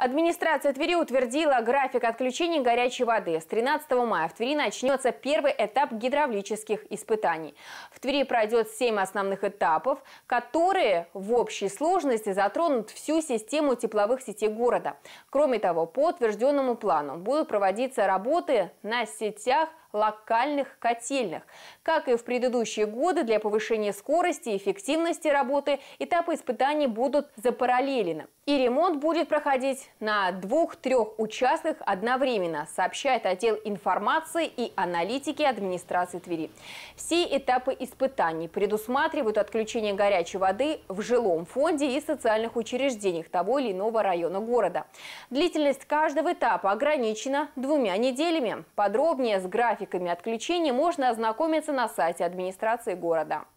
Администрация Твери утвердила график отключения горячей воды. С 13 мая в Твери начнется первый этап гидравлических испытаний. В Твери пройдет 7 основных этапов, которые в общей сложности затронут всю систему тепловых сетей города. Кроме того, по утвержденному плану будут проводиться работы на сетях локальных котельных. Как и в предыдущие годы, для повышения скорости и эффективности работы этапы испытаний будут запараллелены. И ремонт будет проходить на двух-трех участках одновременно, сообщает отдел информации и аналитики администрации Твери. Все этапы испытаний предусматривают отключение горячей воды в жилом фонде и социальных учреждениях того или иного района города. Длительность каждого этапа ограничена двумя неделями. Подробнее с графиками отключения можно ознакомиться на сайте администрации города.